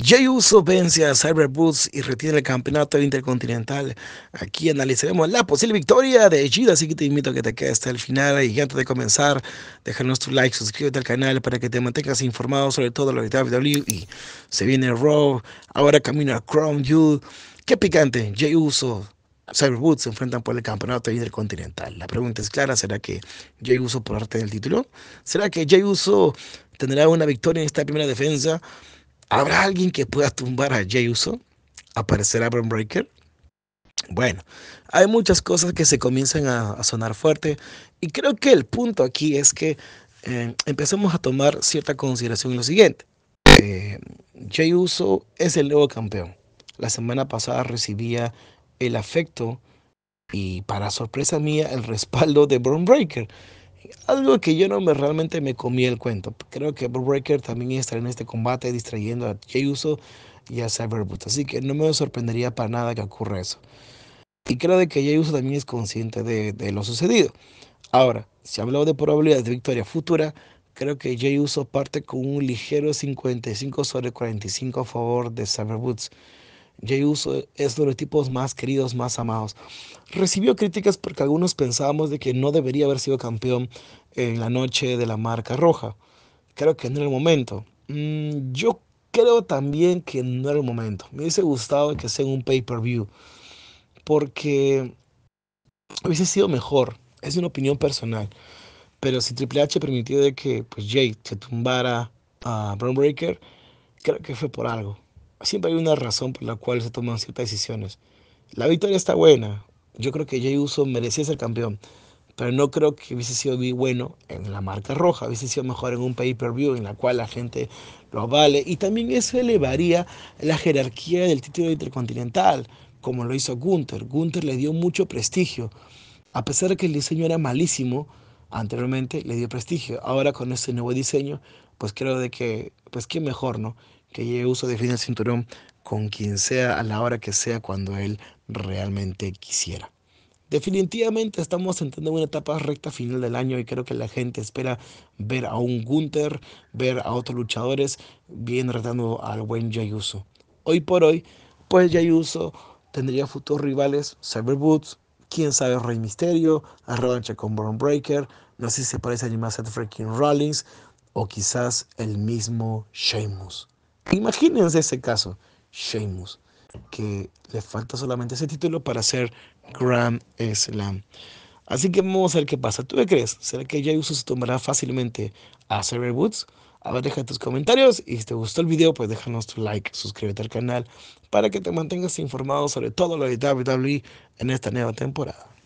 Jay Uso vence a Cyber Boots y retiene el campeonato intercontinental. Aquí analizaremos la posible victoria de Jey así que te invito a que te quedes hasta el final. Y antes de comenzar, déjanos tu like, suscríbete al canal para que te mantengas informado sobre todo lo de WWE. Se viene Raw, ahora camina Crown Jewel. Qué picante, Jey Uso. Boots se enfrentan por el campeonato intercontinental. La pregunta es clara, ¿será que Jay Uso por arte del título? ¿Será que Jay Uso tendrá una victoria en esta primera defensa? ¿Habrá alguien que pueda tumbar a Jey Uso? ¿Aparecerá Brown Breaker? Bueno, hay muchas cosas que se comienzan a, sonar fuerte y creo que el punto aquí es que eh, empecemos a tomar cierta consideración en lo siguiente. Eh, Jey Uso es el nuevo campeón. La semana pasada recibía el afecto y para sorpresa mía el respaldo de Brown Breaker algo que yo no me realmente me comí el cuento. Creo que Breaker también estará en este combate distrayendo a Jey Uso y a boots Así que no me sorprendería para nada que ocurra eso. Y creo de que Jey Uso también es consciente de, de lo sucedido. Ahora, si hablamos de probabilidades de victoria futura, creo que Jey Uso parte con un ligero 55 sobre 45 a favor de Cyberboots. Uso es de los tipos más queridos, más amados. Recibió críticas porque algunos pensábamos de que no debería haber sido campeón en la noche de la marca roja. Creo que no era el momento. Mm, yo creo también que no era el momento. Me hubiese gustado que sea un pay-per-view porque hubiese sido mejor. Es una opinión personal. Pero si Triple H permitió de que pues, Jay se tumbara a Brown Breaker, creo que fue por algo siempre hay una razón por la cual se toman ciertas decisiones. La victoria está buena. Yo creo que Jay Uso merecía ser campeón, pero no creo que hubiese sido muy bueno en la marca roja. Hubiese sido mejor en un pay-per-view en la cual la gente lo vale. Y también eso elevaría la jerarquía del título intercontinental, como lo hizo Gunther. Gunther le dio mucho prestigio. A pesar de que el diseño era malísimo, anteriormente le dio prestigio. Ahora con este nuevo diseño, pues creo de que, pues qué mejor, ¿no? que Jayuso uso define el cinturón con quien sea, a la hora que sea, cuando él realmente quisiera. Definitivamente estamos entrando en una etapa recta final del año y creo que la gente espera ver a un Gunther, ver a otros luchadores bien retando al buen Jayuso. Hoy por hoy, pues Jayuso tendría futuros rivales, Cyber Boots, quién sabe Rey Misterio, A revancha con Burn Breaker, no sé si se parece a Seth Freaking Rollins o quizás el mismo Sheamus. Imagínense ese caso, Sheamus, que le falta solamente ese título para ser Grand Slam. Así que vamos a ver qué pasa. ¿Tú qué crees? ¿Será que Jay Uso se tomará fácilmente a Server Woods? A ver, deja tus comentarios y si te gustó el video, pues déjanos tu like, suscríbete al canal para que te mantengas informado sobre todo lo de WWE en esta nueva temporada.